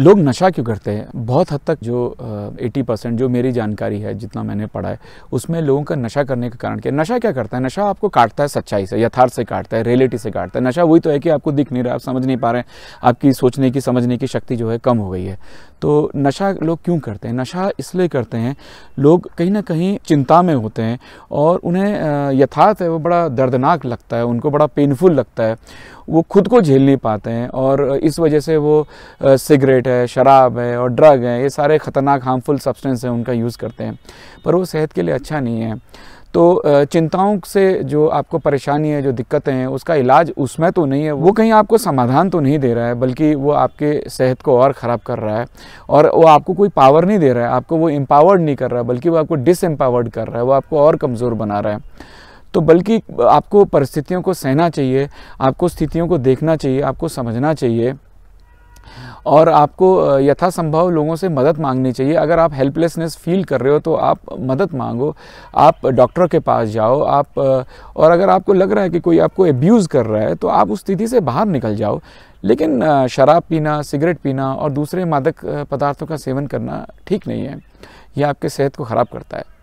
लोग नशा क्यों करते हैं बहुत हद तक जो एटी परसेंट जो मेरी जानकारी है जितना मैंने पढ़ा है उसमें लोगों का नशा करने के कारण क्या नशा क्या करता है नशा आपको काटता है सच्चाई से यथार्थ से काटता है रियलिटी से काटता है नशा वही तो है कि आपको दिख नहीं रहा आप समझ नहीं पा रहे हैं आपकी सोचने की समझने की शक्ति जो है कम हो गई है तो नशा लोग क्यों करते हैं नशा इसलिए करते हैं लोग कहीं ना कहीं चिंता में होते हैं और उन्हें यथार्थ है वो बड़ा दर्दनाक लगता है उनको बड़ा पेनफुल लगता है वो खुद को झेल नहीं पाते हैं और इस वजह से वो सिगरेट है शराब है और ड्रग है ये सारे ख़तरनाक हार्मफुल सब्सटेंस हैं उनका यूज़ करते हैं पर वो सेहत के लिए अच्छा नहीं है तो चिंताओं से जो आपको परेशानी है जो दिक्कतें हैं उसका इलाज उसमें तो नहीं है वो कहीं आपको समाधान तो नहीं दे रहा है बल्कि वो आपके सेहत को और ख़राब कर रहा है और वो आपको कोई पावर नहीं दे रहा है आपको वो एम्पावर्ड नहीं कर रहा है बल्कि वो आपको डिसम्पावर्ड कर रहा है वो आपको और कमज़ोर बना रहा है तो बल्कि आपको परिस्थितियों को सहना चाहिए आपको स्थितियों को देखना चाहिए आपको समझना चाहिए और आपको यथासंभव लोगों से मदद मांगनी चाहिए अगर आप हेल्पलेसनेस फील कर रहे हो तो आप मदद मांगो आप डॉक्टर के पास जाओ आप और अगर आपको लग रहा है कि कोई आपको एब्यूज़ कर रहा है तो आप उस स्थिति से बाहर निकल जाओ लेकिन शराब पीना सिगरेट पीना और दूसरे मादक पदार्थों का सेवन करना ठीक नहीं है यह आपके सेहत को ख़राब करता है